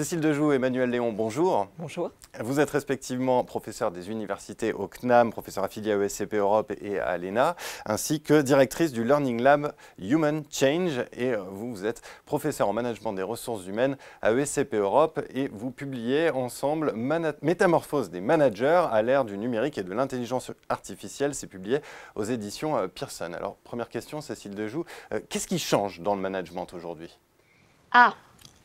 Cécile Dejoux et Emmanuel Léon, bonjour. Bonjour. Vous êtes respectivement professeur des universités au CNAM, professeur affilié à ESCP Europe et à l'ENA, ainsi que directrice du Learning Lab Human Change. Et euh, vous, vous êtes professeur en management des ressources humaines à ESCP Europe et vous publiez ensemble Métamorphose des managers à l'ère du numérique et de l'intelligence artificielle. C'est publié aux éditions euh, Pearson. Alors, première question, Cécile Dejoux, euh, qu'est-ce qui change dans le management aujourd'hui Ah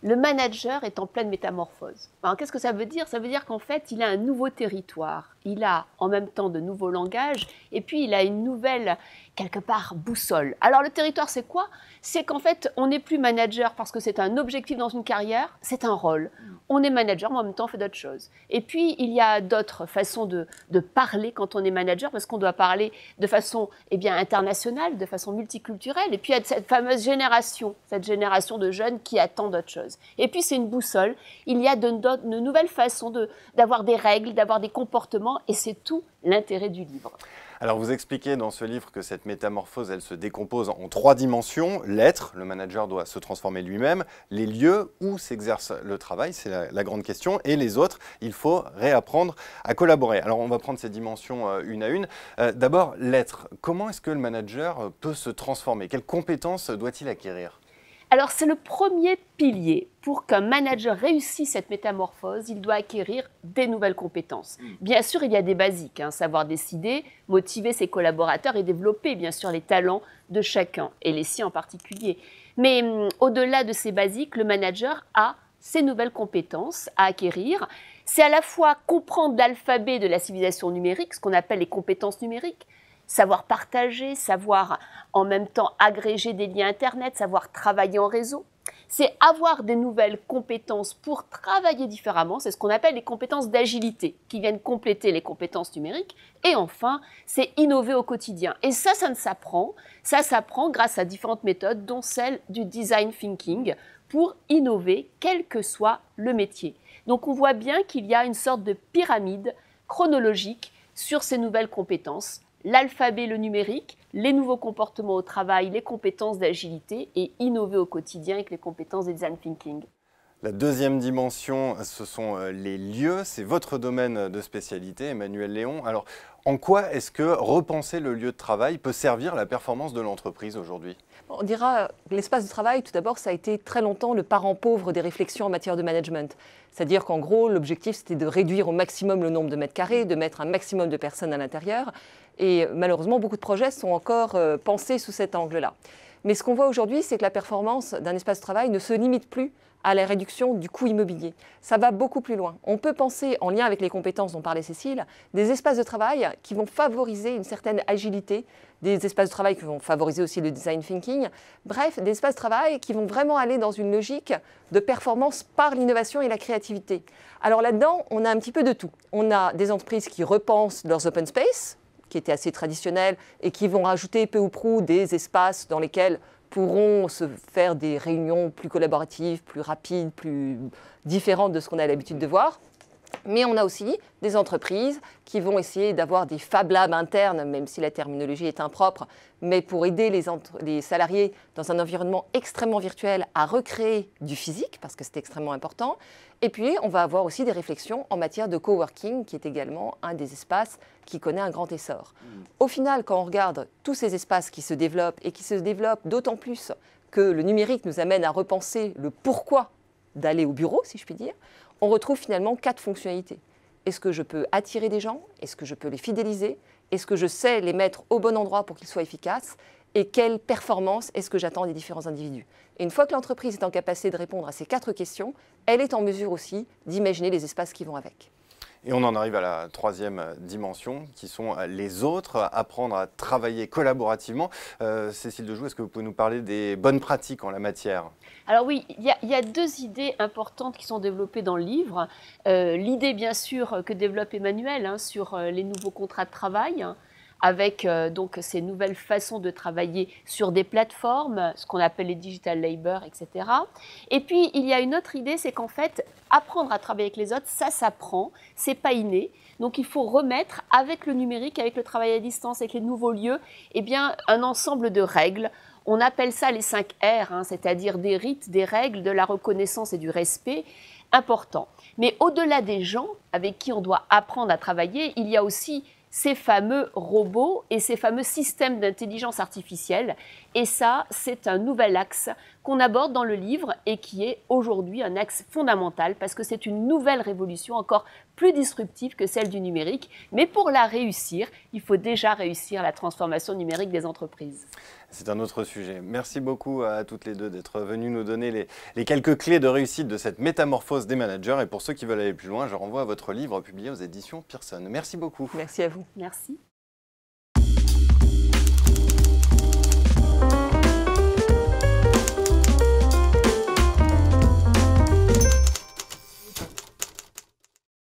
le manager est en pleine métamorphose. qu'est-ce que ça veut dire Ça veut dire qu'en fait, il a un nouveau territoire il a en même temps de nouveaux langages et puis il a une nouvelle, quelque part, boussole. Alors le territoire, c'est quoi C'est qu'en fait, on n'est plus manager parce que c'est un objectif dans une carrière, c'est un rôle. On est manager, mais en même temps, on fait d'autres choses. Et puis, il y a d'autres façons de, parler quand on est manager parce qu'on doit parler de façon eh bien, internationale, de façon multiculturelle. Et puis, il y a cette fameuse génération, cette génération de jeunes qui attend d'autres choses. Et puis, c'est une boussole. Il y a de, de nouvelles façons d'avoir des règles, d'avoir des comportements et c'est tout l'intérêt du livre. Alors vous expliquez dans ce livre que cette métamorphose, elle se décompose en trois dimensions. L'être, le manager doit se transformer lui-même, les lieux où s'exerce le travail, c'est la, grande question, et les autres, il faut réapprendre à collaborer. Alors on va prendre ces dimensions euh, une à une. Euh, d'abord, l'être. Comment est-ce que le manager peut se transformer Quelles compétences doit-il acquérir alors c'est le premier pilier. Pour qu'un manager réussisse cette métamorphose, il doit acquérir des nouvelles compétences. Hmm. Bien sûr, il y a des basiques, hein, savoir décider, motiver ses collaborateurs et développer bien sûr les talents de chacun, et les siens en particulier. Mais hmm, au-delà de ces basiques, le manager a ses nouvelles compétences à acquérir. C'est à la fois comprendre l'alphabet de la civilisation numérique, ce qu'on appelle les compétences numériques, savoir partager, savoir en même temps agréger des liens Internet, savoir travailler en réseau. C'est avoir des nouvelles compétences pour travailler différemment, c'est ce qu'on appelle les compétences d'agilité, qui viennent compléter les compétences numériques. Et enfin, c'est innover au quotidien. Et ça, ça ne s'apprend, ça s'apprend grâce à différentes méthodes, dont celle du design thinking, pour innover quel que soit le métier. Donc on voit bien qu'il y a une sorte de pyramide chronologique sur ces nouvelles compétences l'alphabet, le numérique, les nouveaux comportements au travail, les compétences d'agilité et innover au quotidien avec les compétences des design thinking. La deuxième dimension, ce sont euh, les lieux. C'est votre domaine de spécialité, Emmanuel Léon. Alors, en quoi est-ce que repenser le lieu de travail peut servir la performance de l'entreprise aujourd'hui On dira que l'espace de travail, tout d'abord, ça a été très longtemps le parent pauvre des réflexions en matière de management. C'est-à-dire qu'en gros, l'objectif, c'était de réduire au maximum le nombre de mètres carrés, de mettre un maximum de personnes à l'intérieur. Et malheureusement, beaucoup de projets sont encore euh, pensés sous cet angle-là. Mais ce qu'on voit aujourd'hui, c'est que la performance d'un espace de travail ne se limite plus à la réduction du coût immobilier. Ça va beaucoup plus loin. On peut penser, en lien avec les compétences dont parlait Cécile, des espaces de travail qui vont favoriser une certaine agilité, des espaces de travail qui vont favoriser aussi le design thinking, bref, des espaces de travail qui vont vraiment aller dans une logique de performance par l'innovation et la créativité. Alors là-dedans, on a un petit peu de tout. On a des entreprises qui repensent leurs open space, qui étaient assez traditionnels et qui vont rajouter peu ou prou des espaces dans lesquels pourront se faire des réunions plus collaboratives, plus rapides, plus différentes de ce qu'on a l'habitude de voir mais on a aussi des entreprises qui vont essayer d'avoir des Fab Labs internes, même si la terminologie est impropre, mais pour aider les, salariés dans un environnement extrêmement virtuel à recréer du physique, parce que c'est extrêmement important. Et puis, on va avoir aussi des réflexions en matière de coworking, qui est également un des espaces qui connaît un grand essor. Mm. Au final, quand on regarde tous ces espaces qui se développent, et qui se développent d'autant plus que le numérique nous amène à repenser le pourquoi d'aller au bureau, si je puis dire, on retrouve finalement quatre fonctionnalités. Est-ce que je peux attirer des gens Est-ce que je peux les fidéliser Est-ce que je sais les mettre au bon endroit pour qu'ils soient efficaces Et quelle performance est-ce que j'attends des différents individus Et une fois que l'entreprise est en capacité de répondre à ces quatre questions, elle est en mesure aussi d'imaginer les espaces qui vont avec. Et on en arrive à la troisième dimension, qui sont euh, les autres, apprendre à travailler collaborativement. Euh, Cécile Dejoux, est-ce que vous pouvez nous parler des bonnes pratiques en la matière Alors oui, il y, a deux idées importantes qui sont développées dans le livre. Euh, l'idée, bien sûr, que développe Emmanuel hein, sur les nouveaux contrats de travail avec euh, donc ces nouvelles façons de travailler sur des plateformes, ce qu'on appelle les digital labor, etc. Et puis il y a une autre idée, c'est qu'en fait apprendre à travailler avec les autres, ça s'apprend, c'est pas inné. Donc il faut remettre avec le numérique, avec le travail à distance, avec les nouveaux lieux, eh bien un ensemble de règles. On appelle ça les 5 R, hein, c'est-à-dire des rites, des règles, de la reconnaissance et du respect important. Mais au-delà des gens avec qui on doit apprendre à travailler, il y a aussi ces fameux robots et ces fameux systèmes d'intelligence artificielle. Et ça, c'est un nouvel axe qu'on aborde dans le livre et qui est aujourd'hui un axe fondamental parce que c'est une nouvelle révolution encore plus disruptive que celle du numérique. Mais pour la réussir, il faut déjà réussir la transformation numérique des entreprises. C'est un autre sujet. Merci beaucoup à toutes les deux d'être venues nous donner les, quelques clés de réussite de cette métamorphose des managers. Et pour ceux qui veulent aller plus loin, je renvoie à votre livre publié aux éditions Pearson. Merci beaucoup. Merci à vous. Merci.